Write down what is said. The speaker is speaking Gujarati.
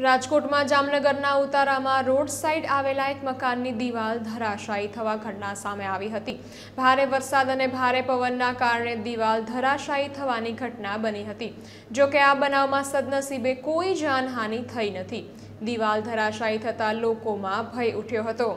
રાજકોટમાં જામનગરના ઉતારામાં રોડ સાઈડ આવેલા એક મકાનની દિવાલ ધરાશાયી થવા ઘટના સામે આવી હતી ભારે વરસાદ અને ભારે પવનના કારણે દિવાલ ધરાશાયી થવાની ઘટના બની હતી જોકે આ બનાવમાં સદનસીબે કોઈ જાનહાનિ થઈ નથી દિવાલ ધરાશાયી થતાં લોકોમાં ભય ઉઠ્યો હતો